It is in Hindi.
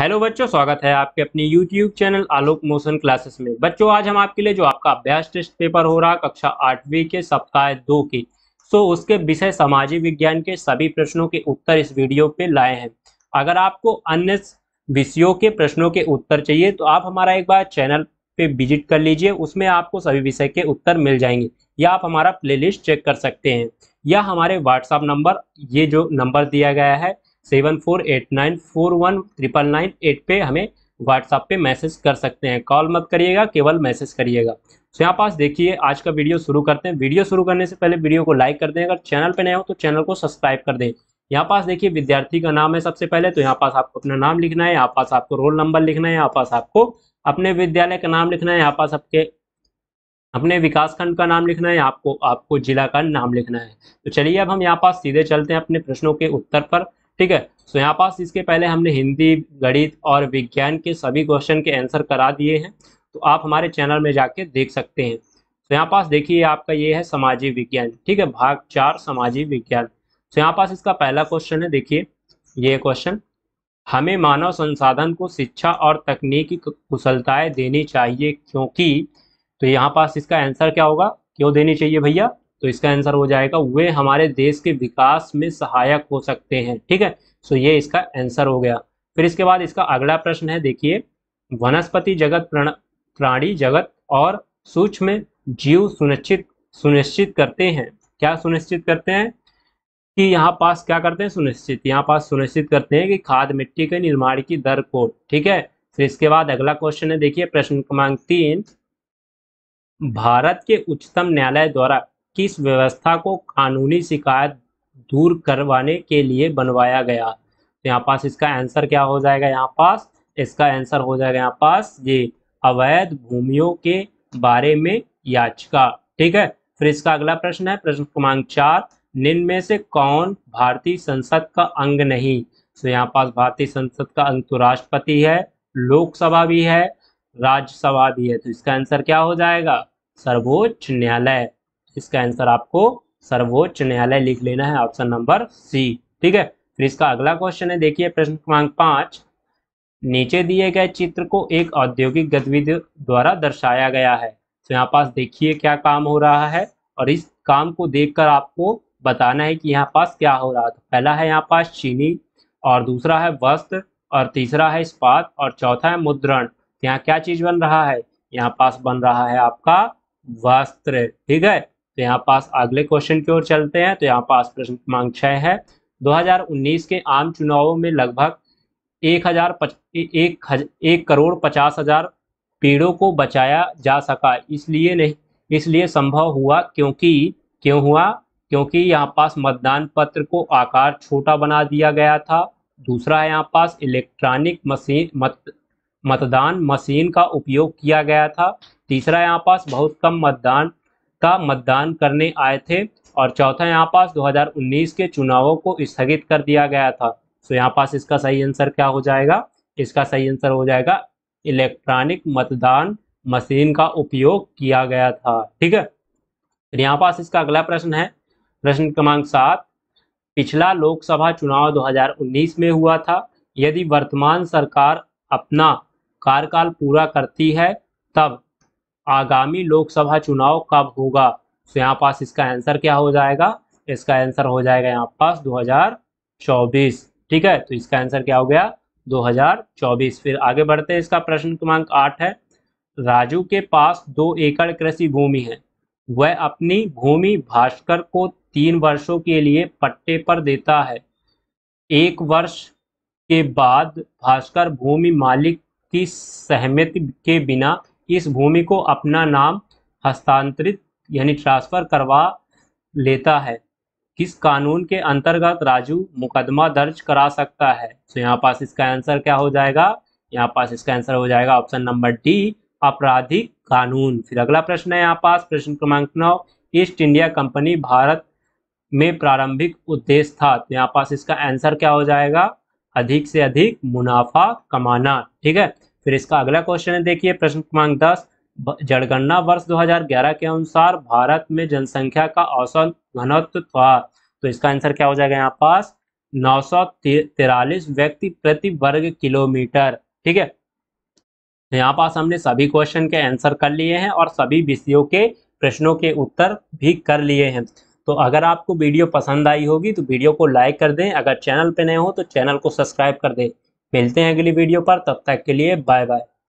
हेलो बच्चों स्वागत है आपके अपने YouTube channel Alok Motion Classes में बच्चों आज हम आपके लिए जो आपका अभ्यास टेस्ट पेपर हो रहा कक्षा आठवीं के सप्ताह दो की सो उसके विषय सामाजिक विज्ञान के सभी प्रश्नों के उत्तर इस वीडियो पे लाए हैं अगर आपको अन्य विषयों के प्रश्नों के उत्तर चाहिए तो आप हमारा एक बार चैनल पे विजिट कर लीजिए उसमें आपको सभी विषय के उत्तर मिल जाएंगे या आप हमारा प्लेलिस्ट चेक कर सकते हैं या हमारे व्हाट्सएप नंबर ये जो नंबर दिया गया है seven four eight nine four one triple nine eight पे हमें व्हाट्सअप पे मैसेज कर सकते हैं कॉल मत करिएगा केवल मैसेज करिएगा तो यहाँ पास देखिए आज का वीडियो शुरू करते हैं वीडियो शुरू करने से पहले वीडियो को लाइक कर दें अगर चैनल पे नए हो तो चैनल को सब्सक्राइब कर दें यहाँ पास देखिए विद्यार्थी का नाम है सबसे पहले तो यहाँ पास आपको अपना नाम लिखना है यहाँ पास आपको रोल नंबर लिखना है यहाँ पास आपको अपने विद्यालय का नाम लिखना है यहाँ पास आपके अपने विकासखंड का नाम लिखना है आपको आपको जिला का नाम लिखना है तो चलिए अब हम यहाँ पास सीधे चलते हैं अपने प्रश्नों के उत्तर पर ठीक है तो यहाँ पास इसके पहले हमने हिंदी गणित और विज्ञान के सभी क्वेश्चन के आंसर करा दिए हैं तो आप हमारे चैनल में जाके देख सकते हैं तो यहाँ पास देखिए आपका ये है सामाजिक विज्ञान ठीक है भाग चार सामाजिक विज्ञान तो यहाँ पास इसका पहला क्वेश्चन है देखिए ये क्वेश्चन हमें मानव संसाधन को शिक्षा और तकनीकी कुशलताएं देनी चाहिए क्योंकि तो यहाँ पास इसका आंसर क्या होगा क्यों देनी चाहिए भैया तो इसका आंसर हो जाएगा वे हमारे देश के विकास में सहायक हो सकते हैं ठीक है सो ये इसका आंसर हो गया फिर इसके बाद इसका अगला प्रश्न है देखिए वनस्पति जगत प्राणी जगत और सूक्ष्म जीव सुनिश्चित सुनिश्चित करते हैं क्या सुनिश्चित करते हैं कि यहाँ पास क्या करते हैं सुनिश्चित यहाँ पास सुनिश्चित करते हैं कि खाद मिट्टी के निर्माण की दर को ठीक है फिर इसके बाद अगला क्वेश्चन है देखिए प्रश्न क्रमांक तीन भारत के उच्चतम न्यायालय द्वारा किस व्यवस्था को कानूनी शिकायत दूर करवाने के लिए बनवाया गया तो यहाँ पास इसका आंसर क्या हो जाएगा यहाँ पास इसका आंसर हो जाएगा यहाँ पास ये अवैध भूमियों के बारे में याचिका ठीक है फिर इसका अगला प्रश्न है प्रश्न क्रमांक चार निम्न में से कौन भारतीय संसद का अंग नहीं तो यहाँ पास भारतीय संसद का अंग तो राष्ट्रपति है लोकसभा भी है राज्यसभा भी है तो इसका आंसर क्या हो जाएगा सर्वोच्च न्यायालय इसका आंसर आपको सर्वोच्च न्यायालय लिख लेना है ऑप्शन नंबर सी ठीक है फिर इसका अगला क्वेश्चन है देखिए प्रश्न क्रमांक पांच नीचे दिए गए चित्र को एक औद्योगिक गतिविधि द्वारा दर्शाया गया है तो यहाँ पास देखिए क्या काम हो रहा है और इस काम को देखकर आपको बताना है कि यहाँ पास क्या हो रहा था पहला है यहाँ पास चीनी और दूसरा है वस्त्र और तीसरा है इस्पात और चौथा है मुद्रण तो यहाँ क्या चीज बन रहा है यहाँ पास बन रहा है आपका वस्त्र ठीक है तो यहाँ पास अगले क्वेश्चन की ओर चलते हैं तो यहाँ पास प्रश्न क्रमांक छ है 2019 के आम चुनावों में लगभग एक हजार पच, एक, एक करोड़ पचास हजार पेड़ों को बचाया जा सका इसलिए नहीं इसलिए संभव हुआ क्योंकि क्यों हुआ क्योंकि यहाँ पास मतदान पत्र को आकार छोटा बना दिया गया था दूसरा है यहाँ पास इलेक्ट्रॉनिक मशीन मत मतदान मशीन का उपयोग किया गया था तीसरा यहाँ पास बहुत कम मतदान का मतदान करने आए थे और चौथा यहाँ पास 2019 के चुनावों को स्थगित कर दिया गया था तो यहाँ पास इसका सही आंसर क्या हो जाएगा इसका सही आंसर हो जाएगा इलेक्ट्रॉनिक मतदान मशीन का उपयोग किया गया था ठीक है फिर यहाँ पास इसका अगला प्रश्न है प्रश्न क्रमांक सात पिछला लोकसभा चुनाव 2019 में हुआ था यदि वर्तमान सरकार अपना कार्यकाल पूरा करती है तब आगामी लोकसभा चुनाव कब होगा तो यहाँ पास इसका आंसर क्या हो जाएगा इसका आंसर हो जाएगा यहाँ पास 2024 ठीक है तो इसका आंसर क्या हो गया 2024 फिर आगे बढ़ते हैं इसका प्रश्न क्रमांक आठ है राजू के पास दो एकड़ कृषि भूमि है वह अपनी भूमि भास्कर को तीन वर्षों के लिए पट्टे पर देता है एक वर्ष के बाद भास्कर भूमि मालिक की सहमति के बिना इस भूमि को अपना नाम हस्तांतरित यानी ट्रांसफर करवा लेता है किस कानून के अंतर्गत राजू मुकदमा दर्ज करा सकता है तो यहाँ पास इसका आंसर क्या हो जाएगा यहाँ पास इसका आंसर हो जाएगा ऑप्शन नंबर डी आपराधिक कानून फिर अगला प्रश्न है यहाँ पास प्रश्न क्रमांक नौ ईस्ट इंडिया कंपनी भारत में प्रारंभिक उद्देश्य था तो यहाँ पास इसका आंसर क्या हो जाएगा अधिक से अधिक मुनाफा कमाना ठीक है फिर इसका अगला क्वेश्चन है देखिए प्रश्न क्रमांक दस जनगणना वर्ष 2011 के अनुसार भारत में जनसंख्या का औसत घनत्व था तो इसका आंसर क्या हो जाएगा यहाँ पास नौ व्यक्ति प्रति वर्ग किलोमीटर ठीक है तो यहाँ पास हमने सभी क्वेश्चन के आंसर कर लिए हैं और सभी विषयों के प्रश्नों के उत्तर भी कर लिए हैं तो अगर आपको वीडियो पसंद आई होगी तो वीडियो को लाइक कर दें अगर चैनल पे नए हो तो चैनल को सब्सक्राइब कर दें मिलते हैं अगली वीडियो पर तब तक के लिए बाय बाय